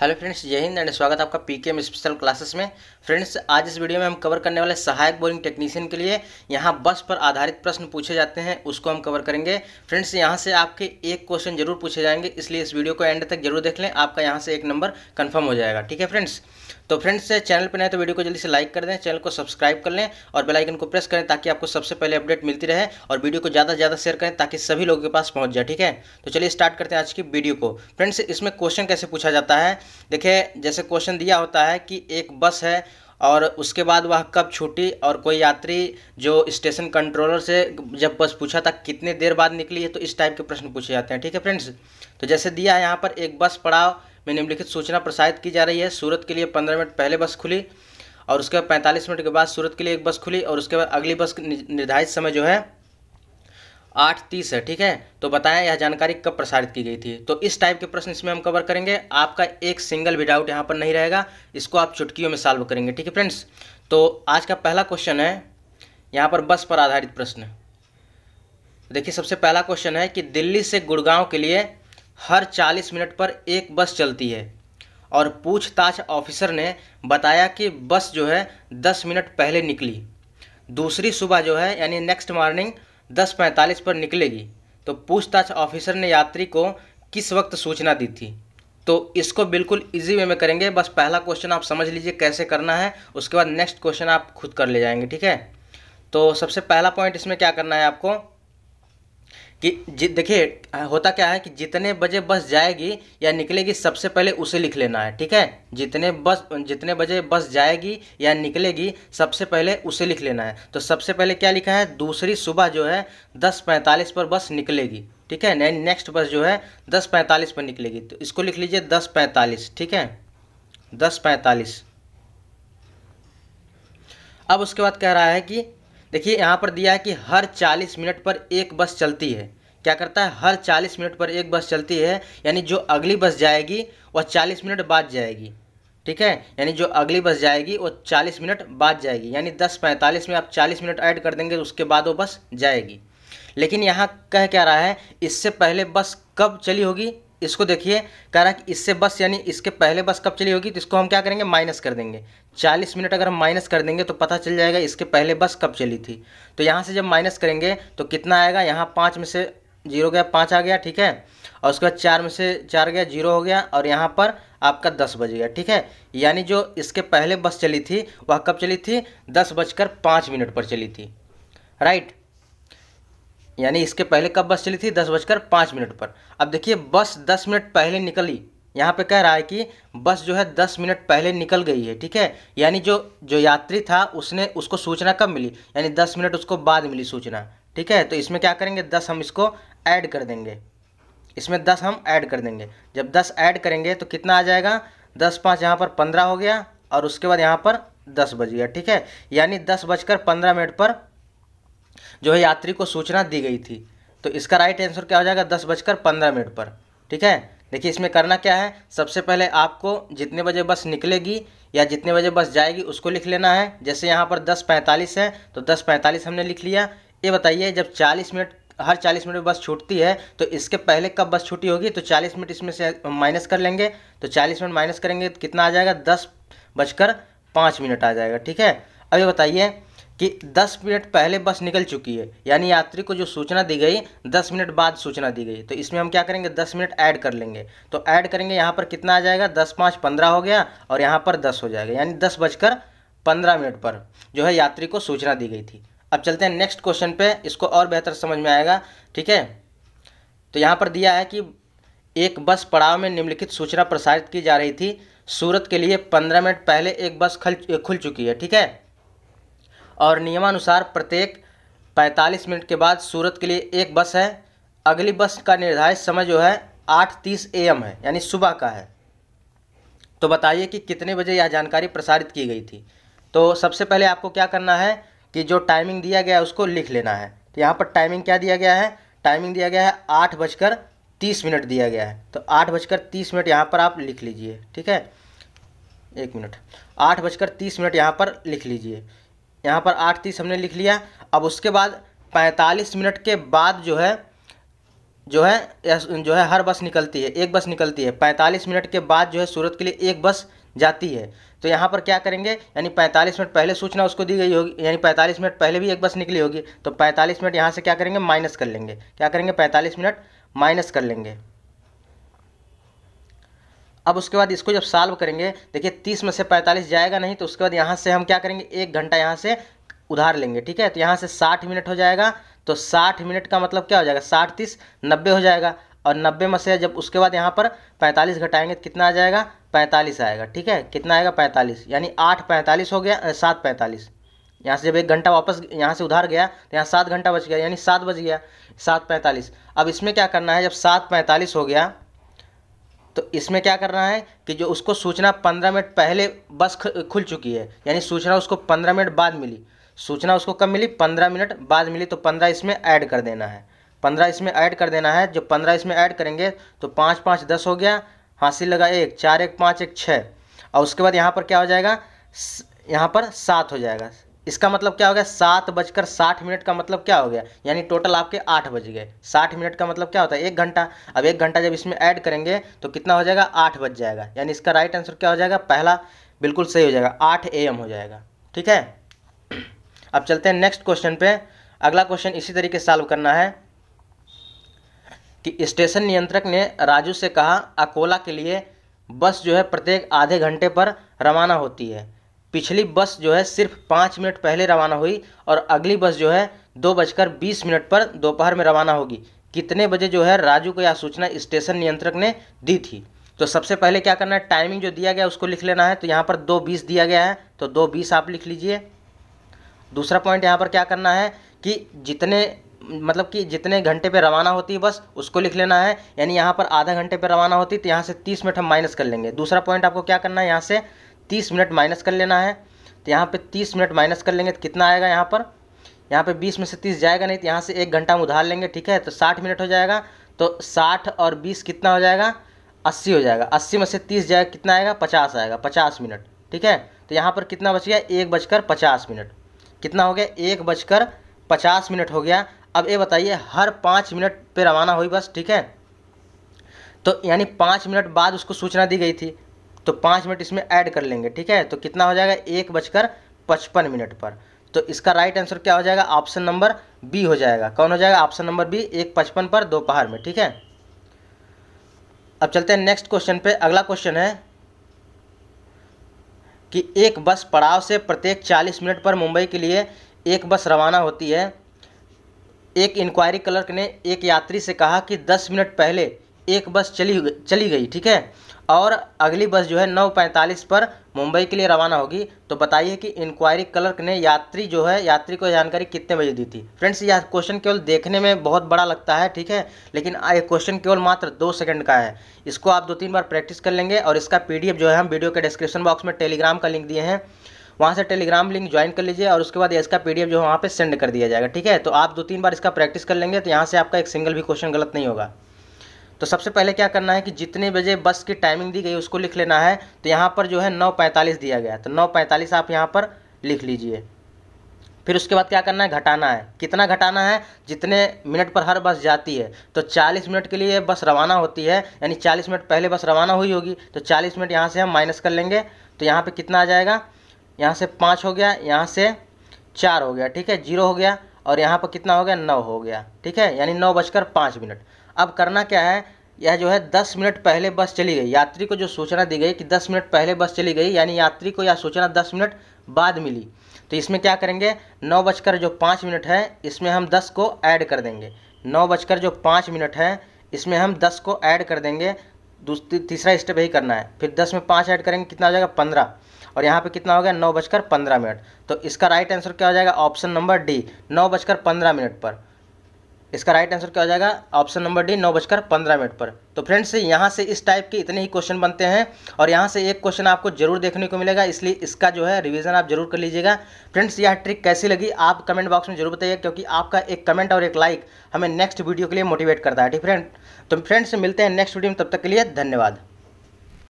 hello friends जय Hind and स्वागत आपका P K M special classes में फ्रेंड्स आज इस वीडियो में हम कवर करने वाले सहायक बोरिंग टेक्नीशियन के लिए यहाँ बस पर आधारित प्रश्न पूछे जाते हैं उसको हम कवर करेंगे फ्रेंड्स यहाँ से आपके एक क्वेश्चन जरूर पूछे जाएंगे इसलिए इस वीडियो को एंड तक जरूर देख लें आपका यहाँ से एक नंबर कन्फर्म हो जाएगा ठीक है फ्रेंड्स तो फ्रेंड्स चैनल पर नए तो वीडियो को जल्दी से लाइक कर दें चैनल को सब्सक्राइब कर लें और बेलाइकन को प्रेस करें ताकि आपको सबसे पहले अपडेट मिलती रहे और वीडियो को ज़्यादा से ज़्यादा शेयर करें ताकि सभी लोगों के पास पहुँच जाए ठीक है तो चलिए स्टार्ट करते हैं आज की वीडियो को फ्रेंड्स इसमें क्वेश्चन कैसे पूछा जाता है देखिए जैसे क्वेश्चन दिया होता है कि एक बस है और उसके बाद वह कब छूटी और कोई यात्री जो स्टेशन कंट्रोलर से जब बस पूछा था कितने देर बाद निकली है तो इस टाइप के प्रश्न पूछे जाते हैं ठीक है फ्रेंड्स तो जैसे दिया है यहाँ पर एक बस पड़ाव में निम्नलिखित सूचना प्रसारित की जा रही है सूरत के लिए पंद्रह मिनट पहले बस खुली और उसके बाद पैंतालीस मिनट के बाद सूरत के लिए एक बस खुली और उसके बाद अगली बस निर्धारित समय जो है आठ तीस है ठीक है तो बताएं यह जानकारी कब प्रसारित की गई थी तो इस टाइप के प्रश्न इसमें हम कवर करेंगे आपका एक सिंगल भी डाउट यहाँ पर नहीं रहेगा इसको आप चुटकियों में सॉल्व करेंगे ठीक है फ्रेंड्स तो आज का पहला क्वेश्चन है यहाँ पर बस पर आधारित प्रश्न देखिए सबसे पहला क्वेश्चन है कि दिल्ली से गुड़गांव के लिए हर 40 मिनट पर एक बस चलती है और पूछताछ ऑफिसर ने बताया कि बस जो है 10 मिनट पहले निकली दूसरी सुबह जो है यानी नेक्स्ट मॉर्निंग 10:45 पर निकलेगी तो पूछताछ ऑफिसर ने यात्री को किस वक्त सूचना दी थी तो इसको बिल्कुल इजी वे में करेंगे बस पहला क्वेश्चन आप समझ लीजिए कैसे करना है उसके बाद नेक्स्ट क्वेश्चन आप खुद कर ले जाएंगे ठीक है तो सबसे पहला पॉइंट इसमें क्या करना है आपको कि देखिए होता क्या है कि जितने बजे बस जाएगी या निकलेगी सबसे पहले उसे लिख लेना है ठीक है जितने बस जितने बजे बस जाएगी या निकलेगी सबसे पहले उसे लिख लेना है तो सबसे पहले क्या लिखा है दूसरी सुबह जो है दस पैंतालीस पर बस निकलेगी ठीक है नेक्स्ट बस जो है दस पैंतालीस पर निकलेगी तो इसको लिख लीजिए दस पैंतालीस ठीक है दस पैंतालीस अब उसके बाद कह रहा है कि देखिए यहाँ पर दिया है कि हर 40 मिनट पर एक बस चलती है क्या करता है हर 40 मिनट पर एक बस चलती है यानी जो अगली बस जाएगी वह 40 मिनट बाद जाएगी ठीक है यानी जो अगली बस जाएगी वो 40 मिनट बाद जाएगी यानी 10:45 में आप 40 मिनट ऐड कर देंगे तो उसके बाद वो बस जाएगी लेकिन यहाँ कह क्या रहा है इससे पहले बस कब चली होगी इसको देखिए कह रहा है कि इससे बस यानी इसके पहले बस कब चली होगी तो इसको हम क्या करेंगे माइनस कर देंगे 40 मिनट अगर हम माइनस कर देंगे तो पता चल जाएगा इसके पहले बस कब चली थी तो यहाँ से जब माइनस करेंगे तो कितना आएगा यहाँ पाँच में से जीरो गया पाँच आ गया ठीक है और उसके बाद चार में से चार गया जीरो हो गया और यहाँ पर आपका दस बज गया ठीक है यानी जो इसके पहले बस चली थी वह कब चली थी दस बजकर पाँच मिनट पर चली थी राइट यानी इसके पहले कब बस चली थी दस बजकर पाँच मिनट पर अब देखिए बस दस मिनट पहले निकली यहाँ पे कह रहा है कि बस जो है दस मिनट पहले निकल गई है ठीक है यानी जो जो यात्री था उसने उसको सूचना कब मिली यानी दस मिनट उसको बाद मिली सूचना ठीक है तो इसमें क्या करेंगे दस हम इसको ऐड कर देंगे इसमें दस हम ऐड कर देंगे जब दस ऐड करेंगे तो कितना आ जाएगा दस पाँच यहाँ पर पंद्रह हो गया और उसके बाद यहाँ पर दस बज गया ठीक है यानी दस बजकर पंद्रह मिनट पर जो है यात्री को सूचना दी गई थी तो इसका राइट आंसर क्या हो जाएगा दस बजकर पंद्रह मिनट पर ठीक है देखिए इसमें करना क्या है सबसे पहले आपको जितने बजे बस निकलेगी या जितने बजे बस जाएगी उसको लिख लेना है जैसे यहाँ पर दस पैंतालीस है तो दस पैंतालीस हमने लिख लिया ये बताइए जब चालीस मिनट हर चालीस मिनट बस छूटती है तो इसके पहले कब बस छूटी होगी तो चालीस मिनट इसमें से माइनस कर लेंगे तो चालीस मिनट माइनस करेंगे तो कितना आ जाएगा दस बजकर पाँच मिनट आ जाएगा ठीक है अभी बताइए कि 10 मिनट पहले बस निकल चुकी है यानी यात्री को जो सूचना दी गई 10 मिनट बाद सूचना दी गई तो इसमें हम क्या करेंगे 10 मिनट ऐड कर लेंगे तो ऐड करेंगे यहाँ पर कितना आ जाएगा 10 पाँच पंद्रह हो गया और यहाँ पर 10 हो जाएगा यानी दस बजकर पंद्रह मिनट पर जो है यात्री को सूचना दी गई थी अब चलते हैं नेक्स्ट क्वेश्चन पर इसको और बेहतर समझ में आएगा ठीक है तो यहाँ पर दिया है कि एक बस पड़ाव में निम्नलिखित सूचना प्रसारित की जा रही थी सूरत के लिए पंद्रह मिनट पहले एक बस खुल चुकी है ठीक है और नियमानुसार प्रत्येक 45 मिनट के बाद सूरत के लिए एक बस है अगली बस का निर्धारित समय जो है 8:30 एम है यानी सुबह का है तो बताइए कि कितने बजे यह जानकारी प्रसारित की गई थी तो सबसे पहले आपको क्या करना है कि जो टाइमिंग दिया गया है उसको लिख लेना है तो यहाँ पर टाइमिंग क्या दिया गया है टाइमिंग दिया गया है आठ बजकर तीस मिनट दिया गया है तो आठ बजकर तीस मिनट यहाँ पर आप लिख लीजिए ठीक है एक मिनट आठ बजकर तीस मिनट यहाँ पर लिख लीजिए यहाँ पर आठ तीस हमने लिख लिया अब उसके बाद पैंतालीस मिनट के बाद जो है जो है जो है हर बस निकलती है एक बस निकलती है पैंतालीस मिनट के बाद जो है सूरत के लिए एक बस जाती है तो यहाँ पर क्या करेंगे यानी पैंतालीस मिनट पहले सूचना उसको दी गई होगी यानी पैंतालीस मिनट पहले भी एक बस निकली होगी तो पैंतालीस मिनट यहाँ से क्या करेंगे माइनस कर लेंगे क्या करेंगे पैंतालीस मिनट माइनस कर लेंगे अब उसके बाद इसको जब सॉल्व करेंगे देखिए तीस में से पैंतालीस जाएगा नहीं तो उसके बाद यहाँ से हम क्या करेंगे एक घंटा यहाँ से उधार लेंगे ठीक है तो यहाँ से साठ मिनट हो जाएगा तो साठ मिनट का मतलब क्या हो जाएगा साठ तीस नब्बे हो जाएगा और नब्बे में से जब उसके बाद यहाँ पर पैंतालीस घटाएंगे तो कितना आ जाएगा पैंतालीस आएगा ठीक है कितना आएगा पैंतालीस यानी आठ पैंतालीस हो गया सात पैंतालीस यहाँ से जब एक घंटा वापस यहाँ से उधार गया तो यहाँ सात घंटा बच गया यानी सात बज गया सात पैंतालीस अब इसमें क्या करना है जब सात पैंतालीस हो गया तो इसमें क्या करना है कि जो उसको सूचना पंद्रह मिनट पहले बस खुल चुकी है यानी सूचना उसको पंद्रह मिनट बाद मिली सूचना उसको कब मिली पंद्रह मिनट बाद मिली तो पंद्रह इसमें ऐड कर देना है पंद्रह इसमें ऐड कर देना है जो पंद्रह इसमें ऐड करेंगे तो पाँच पाँच दस हो गया हासिल लगा एक चार एक पाँच एक छः और उसके बाद यहाँ पर क्या हो जाएगा यहाँ पर सात हो जाएगा इसका मतलब क्या हो गया सात बजकर साठ मिनट का मतलब क्या हो गया यानी टोटल आपके आठ बज गए साठ मिनट का मतलब क्या होता है एक घंटा अब एक घंटा जब इसमें ऐड करेंगे तो कितना हो जाएगा आठ बज जाएगा यानी इसका राइट आंसर क्या हो जाएगा पहला बिल्कुल सही हो जाएगा आठ ए हो जाएगा ठीक है अब चलते हैं नेक्स्ट क्वेश्चन पे अगला क्वेश्चन इसी तरीके सॉल्व करना है कि स्टेशन नियंत्रक ने राजू से कहा अकोला के लिए बस जो है प्रत्येक आधे घंटे पर रवाना होती है पिछली बस जो है सिर्फ पाँच मिनट पहले रवाना हुई और अगली बस जो है दो बजकर बीस मिनट पर दोपहर में रवाना होगी कितने बजे जो है राजू को यह सूचना स्टेशन नियंत्रक ने दी थी तो सबसे पहले क्या करना है टाइमिंग जो दिया गया उसको लिख लेना है तो यहाँ पर दो बीस दिया गया है तो दो बीस आप लिख लीजिए दूसरा पॉइंट यहाँ पर क्या करना है कि जितने मतलब कि जितने घंटे पे रवाना होती है बस उसको लिख लेना है यानी यहाँ पर आधा घंटे पे रवाना होती तो यहाँ से तीस मिनट हम माइनस कर लेंगे दूसरा पॉइंट आपको क्या करना है यहाँ से तीस मिनट माइनस कर लेना है तो यहाँ पे तीस मिनट माइनस कर लेंगे तो कितना आएगा यहाँ पर यहाँ पे बीस में से तीस जाएगा नहीं तो यहाँ से एक घंटा हम उधार लेंगे ठीक है तो साठ मिनट हो जाएगा तो साठ और बीस कितना हो जाएगा अस्सी हो जाएगा अस्सी में से तीस जाएगा कितना आएगा पचास आएगा पचास मिनट ठीक है तो यहाँ पर कितना बच गया एक बजकर पचास मिनट कितना हो गया एक बजकर पचास मिनट हो गया अब ये बताइए हर पाँच मिनट पर रवाना हुई बस ठीक है तो यानी पाँच मिनट बाद उसको सूचना दी गई थी तो पाँच मिनट इसमें ऐड कर लेंगे ठीक है तो कितना हो जाएगा एक बजकर पचपन मिनट पर तो इसका राइट आंसर क्या हो जाएगा ऑप्शन नंबर बी हो जाएगा कौन हो जाएगा ऑप्शन नंबर बी एक पचपन पर दोपहर में ठीक है अब चलते हैं नेक्स्ट क्वेश्चन पे अगला क्वेश्चन है कि एक बस पड़ाव से प्रत्येक चालीस मिनट पर मुंबई के लिए एक बस रवाना होती है एक इंक्वायरी क्लर्क ने एक यात्री से कहा कि दस मिनट पहले एक बस चली चली गई ठीक है और अगली बस जो है नौ पैंतालीस पर मुंबई के लिए रवाना होगी तो बताइए कि इंक्वायरी क्लर्क ने यात्री जो है यात्री को जानकारी कितने बजे दी थी फ्रेंड्स यह क्वेश्चन केवल देखने में बहुत बड़ा लगता है ठीक है लेकिन ये क्वेश्चन केवल मात्र दो सेकंड का है इसको आप दो तीन बार प्रैक्टिस कर लेंगे और इसका पी जो है हम वीडियो के डिस्क्रिप्शन बॉक्स में टेलीग्राम का लिंक दिए हैं वहाँ से टेलीग्राम लिंक ज्वाइन कर लीजिए और उसके बाद इसका पी जो है वहाँ पर सेंड कर दिया जाएगा ठीक है तो आप दो तीन बार इसका प्रैक्टिस कर लेंगे तो यहाँ से आपका एक सिंगल भी क्वेश्चन गलत नहीं होगा तो सबसे पहले क्या करना है कि जितने बजे बस की टाइमिंग दी गई उसको लिख लेना है तो यहाँ पर जो है नौ पैंतालीस दिया गया तो नौ पैंतालीस आप यहाँ पर लिख लीजिए फिर उसके बाद क्या करना है घटाना है कितना घटाना है जितने मिनट पर हर बस जाती है तो 40 मिनट के लिए बस रवाना होती है यानी 40 मिनट पहले बस रवाना हुई होगी तो 40 मिनट यहाँ से हम माइनस कर लेंगे तो यहाँ पे कितना आ जाएगा यहाँ से पाँच हो गया यहाँ से चार हो गया ठीक है जीरो हो गया और यहाँ पर कितना हो गया नौ हो गया ठीक है यानी नौ बजकर पाँच मिनट अब करना क्या है यह जो है दस मिनट पहले बस चली गई यात्री को जो सूचना दी गई कि दस मिनट पहले बस चली गई यानी यात्री को यह सूचना दस मिनट बाद मिली तो इसमें क्या करेंगे नौ बजकर जो पाँच मिनट है इसमें हम दस को ऐड कर देंगे नौ बजकर जो पाँच मिनट है इसमें हम दस को ऐड कर देंगे दूसरी तीसरा स्टेप यही करना है फिर दस में पाँच ऐड करेंगे कितना हो जाएगा पंद्रह और यहाँ पे कितना हो गया नौ बजकर पंद्रह मिनट तो इसका राइट आंसर क्या हो जाएगा ऑप्शन नंबर डी नौ बजकर पंद्रह मिनट पर इसका राइट आंसर क्या हो जाएगा ऑप्शन नंबर डी नौ बजकर पंद्रह मिनट पर तो फ्रेंड्स यहाँ से इस टाइप के इतने ही क्वेश्चन बनते हैं और यहाँ से एक क्वेश्चन आपको जरूर देखने को मिलेगा इसलिए इसका जो है रिवीजन आप जरूर कर लीजिएगा फ्रेंड्स यह ट्रिक कैसी लगी आप कमेंट बॉक्स में जरूर बताइए क्योंकि आपका एक कमेंट और एक लाइक हमें नेक्स्ट वीडियो के लिए मोटिवेट करता है ठीक फ्रेंड तो फ्रेंड्स मिलते हैं नेक्स्ट वीडियो में तब तक के लिए धन्यवाद